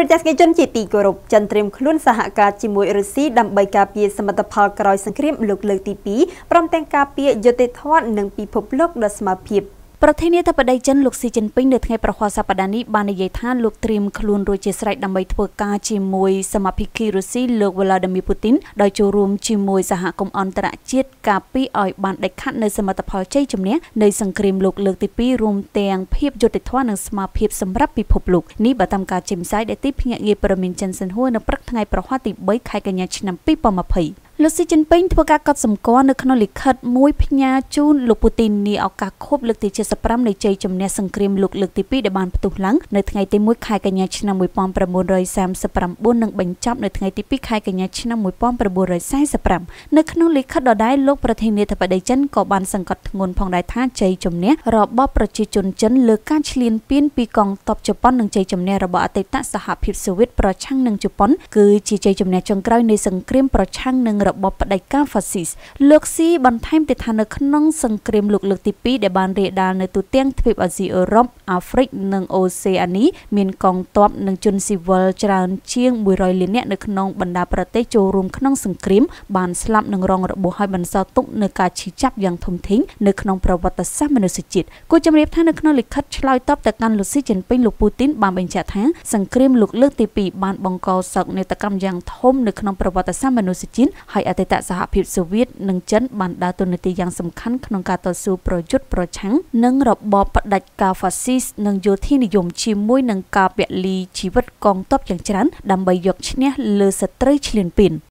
រយៈស្គីជនជាទីគោរពចិនត្រៀមខ្លួនសហការជាមួយរុស្ស៊ីដើម្បីការពារសមិទ្ធផលក្រោយសង្គ្រាមលោកលើកទី2ព្រមទាំងការពារយុត្តិធម៌និងពិភពលោកដ៏ស្មើភាព។ប្រធានាធិបតីចិនលោកស៊ីជីនពីងនៅថ្ងៃប្រហ័សសប្តាហ៍នេះបាននិយាយថាលោកត្រៀមខ្លួនរួចជាស្រេចដើម្បីធ្វើការជាមួយសមាភិកីរុស្ស៊ីលោក Vladimir Putin ដោយចូលរួមជាមួយសហគមន៍អន្តរជាតិការពីឲ្យបានដេចខាត់នៅសមិទ្ធផលជ័យជំនះនៃសង្គ្រាមលោកលើកទី2រួមទាំងភាពយុត្តិធម៌និងស្មារភាពសម្រាប់ពិភពលោកនេះបើតាមការចេញផ្សាយដែលទីភ្នាក់ងារព័ត៌មានចិនសិនហួរនៅព្រឹកថ្ងៃប្រហ័សទី3ខែកញ្ញាឆ្នាំ2020លោកស៊ីជីនពីងធ្វើការកត់សម្គាល់នៅក្នុងលិខិតមួយផ្ញើជូនលោកពូទីននីឱកាសខួបលើកទី75នៃជ័យជំនះសង្គ្រាមលោកលើកទី2ដែលបានផ្ទុះឡើងនៅថ្ងៃទី1ខែកញ្ញាឆ្នាំ1939និងបញ្ចប់នៅថ្ងៃទី2ខែកញ្ញាឆ្នាំ1945នៅក្នុងលិខិតដដែលលោកប្រធានាធិបតីចិនក៏បានសង្កត់ធ្ងន់ផងដែរថាជ័យជំនះរបស់ប្រជាជនចិនលើការឈ្លានពានពីកងទ័ពជប៉ុននិងជ័យជំនះរបស់អតីតសហភាពសូវៀតប្រឆាំងនឹងជប៉ុនគឺជាជ័យជំនះចុងក្រោយនៃសង្គ្រាមប្រឆាំងនឹងរបបផ្ដាច់ការហ្វាស៊ីសលោកស៊ីបន្ថែមទៀតថានៅក្នុងសង្គ្រាមលោកលើកទី2ដែលបានរាលដាលនៅទូទាំងទ្វីបអាស៊ីអឺរ៉ុបអាហ្វ្រិកនិងអូសេអានី មានកងទ័ពនិងជនស៊ីវិលច្រើនជាង100លាននាក់នៅក្នុងបណ្ដាប្រទេសចូលរួមក្នុងសង្គ្រាមបានស្លាប់និងរងរបួសហើយបន្សល់ទុកនូវការឈឺចាប់យ៉ាងធំធេងនៅក្នុងប្រវត្តិសាស្ត្រមនុស្សជាតិគូជំរាបថានៅក្នុងលិខិតឆ្លើយតបទៅកាន់លោកស៊ីជីនពីងលោកពូទីនបានបញ្ជាក់ថាសង្គ្រាមលោកលើកទី2បានបង្កសោកនាដកម្មយ៉ាងធំនៅក្នុងប្រវត្តិសាស្ត្រមនុស្សជាតិហើយហើយអតីតសហភាពសូវៀតនិងចិន បានដើរតួនាទីយ៉ាងសំខាន់ក្នុងការតស៊ូប្រយុទ្ធប្រឆាំងនឹងរបបផ្ដាច់ការហ្វាស៊ីសនិងយោធានិយមជាមួយនឹងការពលីជីវិតកងទ័ពយ៉ាងច្រើនដើម្បីយកឈ្នះលើសត្រូវឈ្លានពាន។